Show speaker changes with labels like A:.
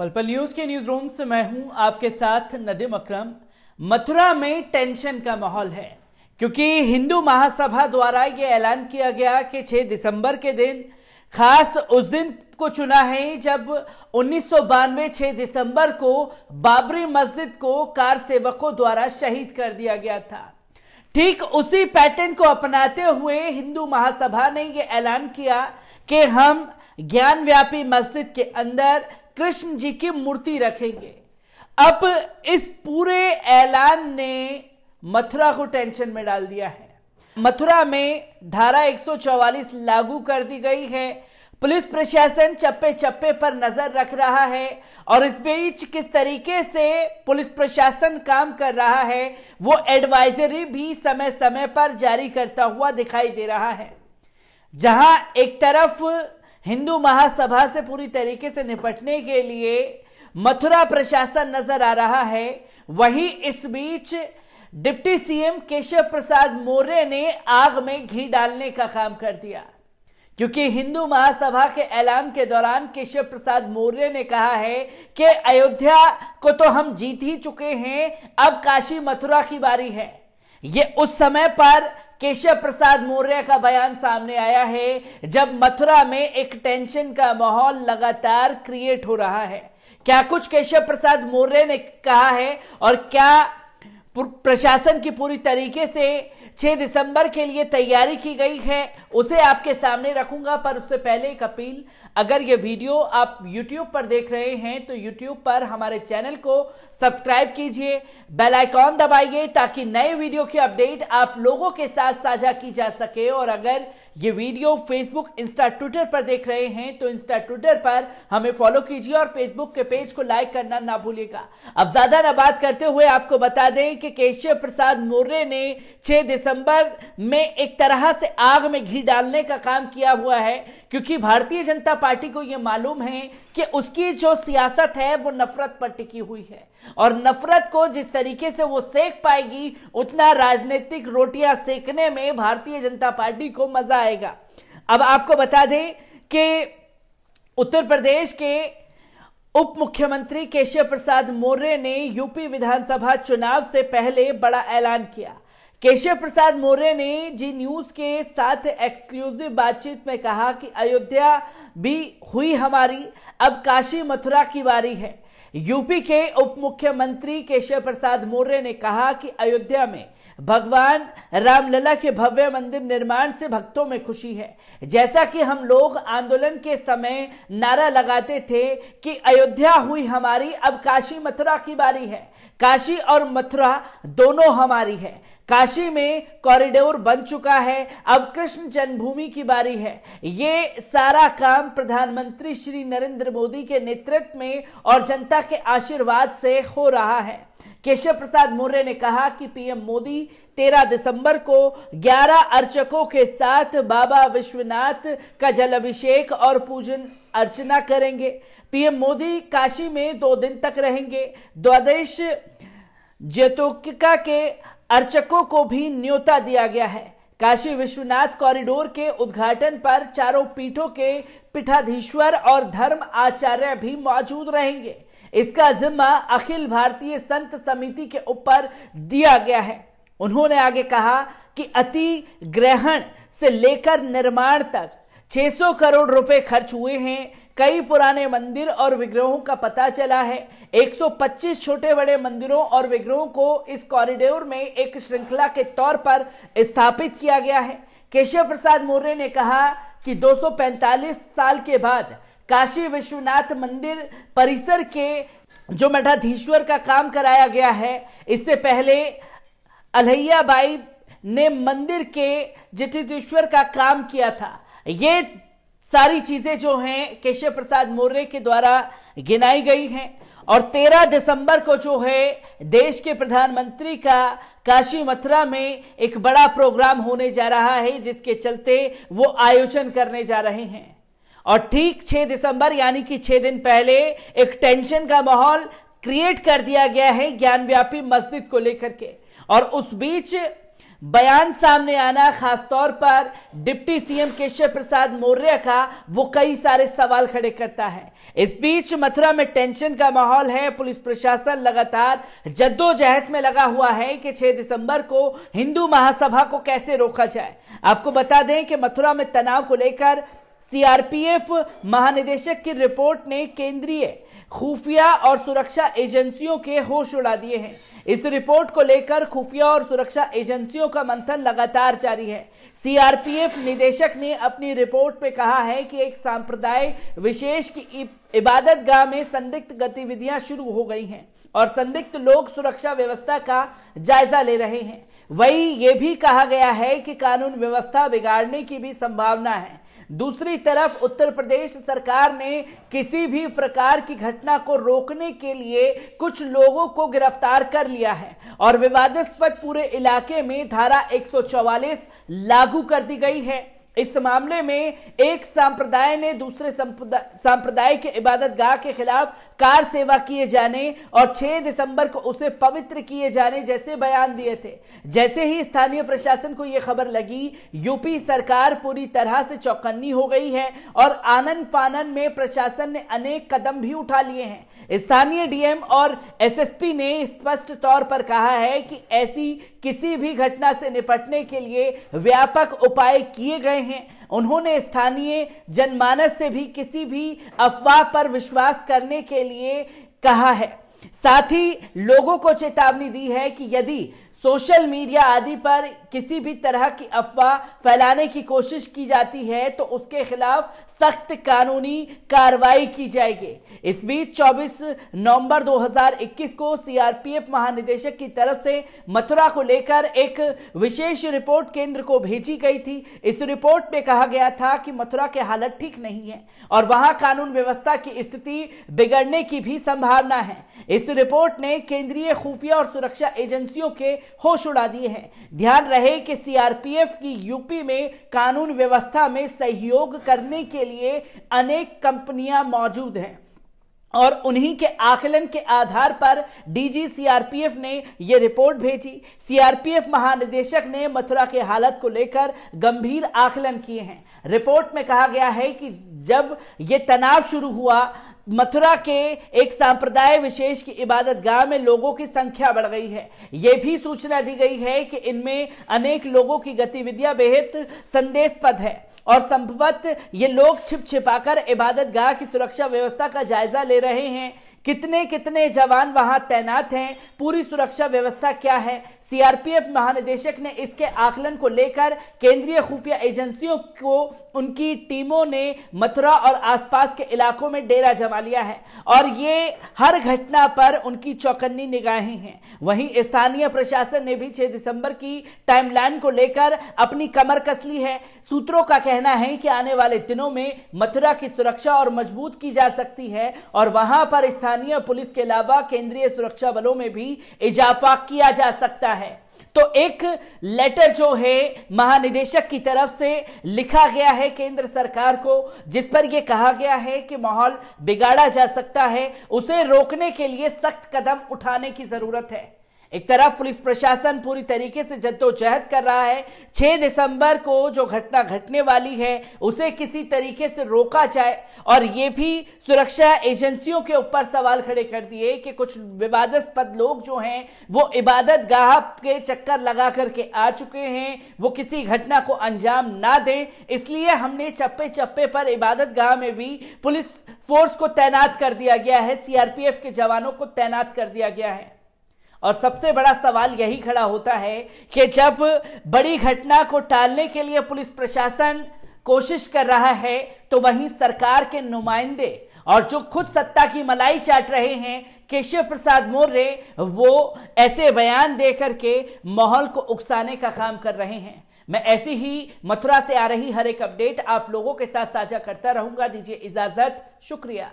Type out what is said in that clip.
A: पलपल news के news room से मैं हूं आपके साथ नदीम अक्रम मथुरा में टेंशन का माहौल है क्योंकि हिंदू महासभा द्वारा यह ऐलान किया गया कि 6 दिसंबर के दिन खास उस दिन को चुना है जब उन्नीस सौ दिसंबर को बाबरी मस्जिद को कार सेवकों द्वारा शहीद कर दिया गया था ठीक उसी पैटर्न को अपनाते हुए हिंदू महासभा ने यह ऐलान किया कि हम ज्ञान व्यापी मस्जिद के अंदर कृष्ण जी की मूर्ति रखेंगे अब इस पूरे ऐलान ने मथुरा को टेंशन में डाल दिया है मथुरा में धारा 144 लागू कर दी गई है पुलिस प्रशासन चप्पे चप्पे पर नजर रख रहा है और इस बीच किस तरीके से पुलिस प्रशासन काम कर रहा है वो एडवाइजरी भी समय समय पर जारी करता हुआ दिखाई दे रहा है जहां एक तरफ हिंदू महासभा से पूरी तरीके से निपटने के लिए मथुरा प्रशासन नजर आ रहा है वहीं इस बीच डिप्टी सीएम केशव प्रसाद मौर्य ने आग में घी डालने का काम कर दिया क्योंकि हिंदू महासभा के ऐलान के दौरान केशव प्रसाद मौर्य ने कहा है कि अयोध्या को तो हम जीत ही चुके हैं अब काशी मथुरा की बारी है ये उस समय पर केशव प्रसाद मौर्य का बयान सामने आया है जब मथुरा में एक टेंशन का माहौल लगातार क्रिएट हो रहा है क्या कुछ केशव प्रसाद मौर्य ने कहा है और क्या प्रशासन की पूरी तरीके से 6 दिसंबर के लिए तैयारी की गई है उसे आपके सामने रखूंगा पर उससे पहले एक अपील अगर ये वीडियो आप YouTube पर देख रहे हैं तो YouTube पर हमारे चैनल को सब्सक्राइब कीजिए बेल आइकॉन दबाइए ताकि नए वीडियो की अपडेट आप लोगों के साथ साझा की जा सके और अगर ये वीडियो Facebook इंस्टा ट्विटर पर देख रहे हैं तो इंस्टा ट्विटर पर हमें फॉलो कीजिए और फेसबुक के पेज को लाइक करना ना भूलिएगा अब ज्यादा ना बात करते हुए आपको बता दें कि केशव प्रसाद मौर्य ने छह दिसंबर दिसंबर में एक तरह से आग में घी डालने का काम किया हुआ है क्योंकि भारतीय जनता पार्टी को यह मालूम है कि उसकी जो सियासत है वो नफरत पर टिकी हुई है और नफरत को जिस तरीके से वो सेक पाएगी उतना राजनीतिक रोटियां सेकने में भारतीय जनता पार्टी को मजा आएगा अब आपको बता दें कि उत्तर प्रदेश के उप मुख्यमंत्री केशव प्रसाद मौर्य ने यूपी विधानसभा चुनाव से पहले बड़ा ऐलान किया केशव प्रसाद मौर्य ने जी न्यूज के साथ एक्सक्लूसिव बातचीत में कहा कि अयोध्या भी हुई हमारी अब काशी मथुरा की बारी है यूपी के उप मुख्यमंत्री केशव प्रसाद मौर्य ने कहा कि अयोध्या में भगवान रामलला के भव्य मंदिर निर्माण से भक्तों में खुशी है जैसा कि हम लोग आंदोलन के समय नारा लगाते थे कि अयोध्या हुई हमारी अब काशी मथुरा की बारी है काशी और मथुरा दोनों हमारी है काशी में कॉरिडोर बन चुका है अब कृष्ण जन्मभूमि की बारी है ये सारा काम प्रधानमंत्री श्री नरेंद्र मोदी के नेतृत्व में और जनता के आशीर्वाद से हो रहा है केशव प्रसाद मौर्य ने कहा कि पीएम मोदी 13 दिसंबर को 11 अर्चकों के साथ बाबा विश्वनाथ का जल अभिषेक और पूजन अर्चना करेंगे पीएम मोदी काशी में दो दिन तक रहेंगे द्वादेश जेतोकिका के अर्चकों को भी न्योता दिया गया है काशी विश्वनाथ कॉरिडोर के उद्घाटन पर चारों पीठों के पीठाधीश्वर और धर्म आचार्य भी मौजूद रहेंगे इसका जिम्मा अखिल भारतीय संत समिति के ऊपर दिया गया है उन्होंने आगे कहा कि अति ग्रहण से लेकर निर्माण तक 600 करोड़ रुपए खर्च हुए हैं कई पुराने मंदिर और विग्रहों का पता चला है 125 छोटे बड़े मंदिरों और विग्रहों को इस कॉरिडोर में एक श्रृंखला के तौर पर स्थापित किया गया है केशव प्रसाद मौर्य ने कहा कि 245 साल के बाद काशी विश्वनाथ मंदिर परिसर के जो मठाधीश्वर का काम कराया गया है इससे पहले अलहैयाबाई ने मंदिर के जितेश्वर का काम किया था ये सारी चीजें जो हैं केशव प्रसाद मौर्य के द्वारा गिनाई गई हैं और 13 दिसंबर को जो है देश के प्रधानमंत्री का काशी मथुरा में एक बड़ा प्रोग्राम होने जा रहा है जिसके चलते वो आयोजन करने जा रहे हैं और ठीक 6 दिसंबर यानी कि 6 दिन पहले एक टेंशन का माहौल क्रिएट कर दिया गया है ज्ञानव्यापी मस्जिद को लेकर के और उस बीच बयान सामने आना खासतौर पर डिप्टी सीएम केशव प्रसाद मौर्य का वो कई सारे सवाल खड़े करता है इस बीच मथुरा में टेंशन का माहौल है पुलिस प्रशासन लगातार जद्दोजहद में लगा हुआ है कि 6 दिसंबर को हिंदू महासभा को कैसे रोका जाए आपको बता दें कि मथुरा में तनाव को लेकर सीआरपीएफ महानिदेशक की रिपोर्ट ने केंद्रीय खुफिया और सुरक्षा एजेंसियों के होश उड़ा दिए हैं इस रिपोर्ट को लेकर खुफिया और सुरक्षा एजेंसियों का मंथन लगातार जारी है सीआरपीएफ निदेशक ने अपनी रिपोर्ट में कहा है कि एक सांप्रदाय विशेष की इबादत गाह में संदिग्ध गतिविधियां शुरू हो गई हैं और संदिग्ध लोग सुरक्षा व्यवस्था का जायजा ले रहे हैं वही ये भी कहा गया है कि कानून व्यवस्था बिगाड़ने की भी संभावना है दूसरी तरफ उत्तर प्रदेश सरकार ने किसी भी प्रकार की घटना को रोकने के लिए कुछ लोगों को गिरफ्तार कर लिया है और विवादास्पद पूरे इलाके में धारा 144 लागू कर दी गई है इस मामले में एक संप्रदाय ने दूसरे संप्रदाय के इबादत गाह के खिलाफ कार सेवा किए जाने और 6 दिसंबर को उसे पवित्र किए जाने जैसे बयान दिए थे जैसे ही स्थानीय प्रशासन को यह खबर लगी यूपी सरकार पूरी तरह से चौकन्नी हो गई है और आनंद फानन में प्रशासन ने अनेक कदम भी उठा लिए हैं स्थानीय डीएम और एस ने स्पष्ट तौर पर कहा है कि ऐसी किसी भी घटना से निपटने के लिए व्यापक उपाय किए गए रहे हैं उन्होंने स्थानीय जनमानस से भी किसी भी अफवाह पर विश्वास करने के लिए कहा है साथ ही लोगों को चेतावनी दी है कि यदि सोशल मीडिया आदि पर किसी भी तरह की अफवाह फैलाने की कोशिश की जाती है तो उसके खिलाफ सख्त कानूनी कार्रवाई की जाएगी इस बीच 24 नवंबर 2021 को सीआरपीएफ महानिदेशक की तरफ से मथुरा को लेकर एक विशेष रिपोर्ट केंद्र को भेजी गई थी इस रिपोर्ट में कहा गया था कि मथुरा के हालत ठीक नहीं है और वहां कानून व्यवस्था की स्थिति बिगड़ने की भी संभावना है इस रिपोर्ट ने केंद्रीय खुफिया और सुरक्षा एजेंसियों के होश उड़ा दिए हैं ध्यान रहे कि सीआरपीएफ की यूपी में कानून व्यवस्था में सहयोग करने के लिए अनेक कंपनियां मौजूद हैं और उन्हीं के आकलन के आधार पर डीजी सीआरपीएफ ने यह रिपोर्ट भेजी सीआरपीएफ महानिदेशक ने मथुरा के हालत को लेकर गंभीर आकलन किए हैं रिपोर्ट में कहा गया है कि जब यह तनाव शुरू हुआ मथुरा के एक सांप्रदाय विशेष की इबादत गांव में लोगों की संख्या बढ़ गई है यह भी सूचना दी गई है कि इनमें अनेक लोगों की गतिविधियां बेहद संदेशपद है और संभवत ये लोग छिप छिपाकर इबादत गाह की सुरक्षा व्यवस्था का जायजा ले रहे हैं कितने कितने जवान वहां तैनात हैं पूरी सुरक्षा व्यवस्था क्या है सीआरपीएफ महानिदेशक ने इसके आकलन को लेकर केंद्रीय खुफिया एजेंसियों को उनकी टीमों ने मथुरा और आसपास के इलाकों में डेरा जमा लिया है और ये हर घटना पर उनकी चौकन्नी निगाहें हैं वहीं स्थानीय प्रशासन ने भी 6 दिसंबर की टाइमलाइन को लेकर अपनी कमर कस ली है सूत्रों का कहना है कि आने वाले दिनों में मथुरा की सुरक्षा और मजबूत की जा सकती है और वहां पर स्थानीय पुलिस के अलावा केंद्रीय सुरक्षा बलों में भी इजाफा किया जा सकता है है तो एक लेटर जो है महानिदेशक की तरफ से लिखा गया है केंद्र सरकार को जिस पर यह कहा गया है कि माहौल बिगाड़ा जा सकता है उसे रोकने के लिए सख्त कदम उठाने की जरूरत है एक तरफ पुलिस प्रशासन पूरी तरीके से जद्दोजहद कर रहा है 6 दिसंबर को जो घटना घटने वाली है उसे किसी तरीके से रोका जाए और ये भी सुरक्षा एजेंसियों के ऊपर सवाल खड़े कर दिए कि कुछ विवादास्पद लोग जो हैं वो इबादत गाह के चक्कर लगा करके आ चुके हैं वो किसी घटना को अंजाम ना दें इसलिए हमने चप्पे चप्पे पर इबादत गाह में भी पुलिस फोर्स को तैनात कर दिया गया है सीआरपीएफ के जवानों को तैनात कर दिया गया है और सबसे बड़ा सवाल यही खड़ा होता है कि जब बड़ी घटना को टालने के लिए पुलिस प्रशासन कोशिश कर रहा है तो वहीं सरकार के नुमाइंदे और जो खुद सत्ता की मलाई चाट रहे हैं केशव प्रसाद मौर्य वो ऐसे बयान दे करके माहौल को उकसाने का काम कर रहे हैं मैं ऐसी ही मथुरा से आ रही हर एक अपडेट आप लोगों के साथ साझा करता रहूंगा दीजिए इजाजत शुक्रिया